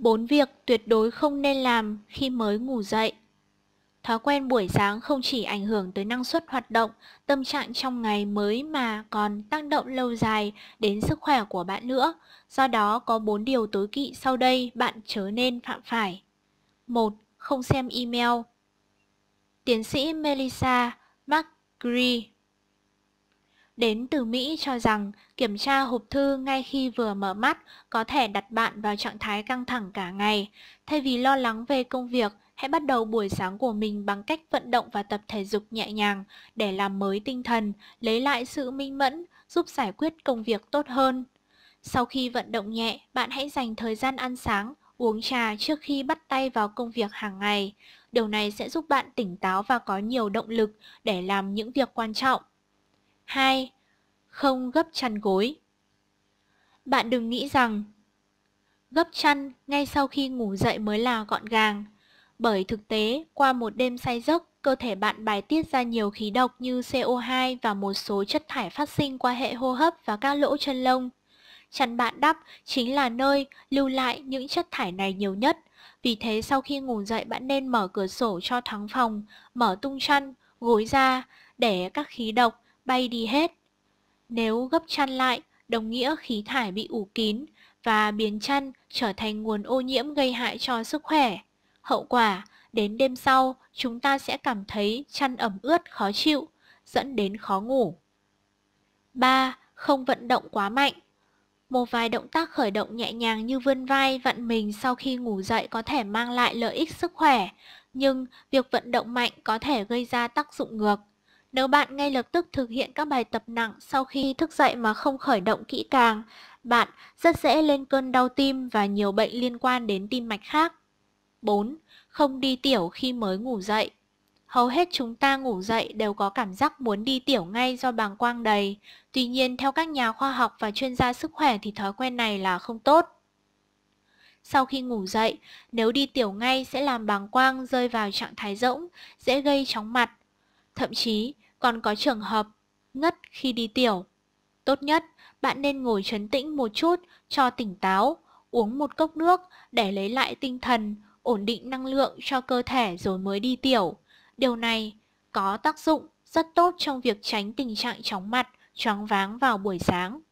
bốn việc tuyệt đối không nên làm khi mới ngủ dậy. Thói quen buổi sáng không chỉ ảnh hưởng tới năng suất hoạt động, tâm trạng trong ngày mới mà còn tác động lâu dài đến sức khỏe của bạn nữa. Do đó có bốn điều tối kỵ sau đây bạn chớ nên phạm phải. 1. Không xem email. Tiến sĩ Melissa McGree Đến từ Mỹ cho rằng kiểm tra hộp thư ngay khi vừa mở mắt có thể đặt bạn vào trạng thái căng thẳng cả ngày. Thay vì lo lắng về công việc, hãy bắt đầu buổi sáng của mình bằng cách vận động và tập thể dục nhẹ nhàng để làm mới tinh thần, lấy lại sự minh mẫn, giúp giải quyết công việc tốt hơn. Sau khi vận động nhẹ, bạn hãy dành thời gian ăn sáng, uống trà trước khi bắt tay vào công việc hàng ngày. Điều này sẽ giúp bạn tỉnh táo và có nhiều động lực để làm những việc quan trọng. 2. Không gấp chăn gối Bạn đừng nghĩ rằng gấp chăn ngay sau khi ngủ dậy mới là gọn gàng. Bởi thực tế, qua một đêm say giấc, cơ thể bạn bài tiết ra nhiều khí độc như CO2 và một số chất thải phát sinh qua hệ hô hấp và các lỗ chân lông. Chăn bạn đắp chính là nơi lưu lại những chất thải này nhiều nhất. Vì thế sau khi ngủ dậy bạn nên mở cửa sổ cho thoáng phòng, mở tung chăn, gối ra để các khí độc, bay đi hết. Nếu gấp chăn lại, đồng nghĩa khí thải bị ủ kín và biến chăn trở thành nguồn ô nhiễm gây hại cho sức khỏe. Hậu quả, đến đêm sau, chúng ta sẽ cảm thấy chăn ẩm ướt khó chịu, dẫn đến khó ngủ. 3. Không vận động quá mạnh Một vài động tác khởi động nhẹ nhàng như vươn vai, vặn mình sau khi ngủ dậy có thể mang lại lợi ích sức khỏe, nhưng việc vận động mạnh có thể gây ra tác dụng ngược, nếu bạn ngay lập tức thực hiện các bài tập nặng sau khi thức dậy mà không khởi động kỹ càng, bạn rất dễ lên cơn đau tim và nhiều bệnh liên quan đến tim mạch khác. 4. Không đi tiểu khi mới ngủ dậy Hầu hết chúng ta ngủ dậy đều có cảm giác muốn đi tiểu ngay do bàng quang đầy. Tuy nhiên, theo các nhà khoa học và chuyên gia sức khỏe thì thói quen này là không tốt. Sau khi ngủ dậy, nếu đi tiểu ngay sẽ làm bàng quang rơi vào trạng thái rỗng, dễ gây chóng mặt. Thậm chí, còn có trường hợp ngất khi đi tiểu. Tốt nhất, bạn nên ngồi chấn tĩnh một chút cho tỉnh táo, uống một cốc nước để lấy lại tinh thần, ổn định năng lượng cho cơ thể rồi mới đi tiểu. Điều này có tác dụng rất tốt trong việc tránh tình trạng chóng mặt, choáng váng vào buổi sáng.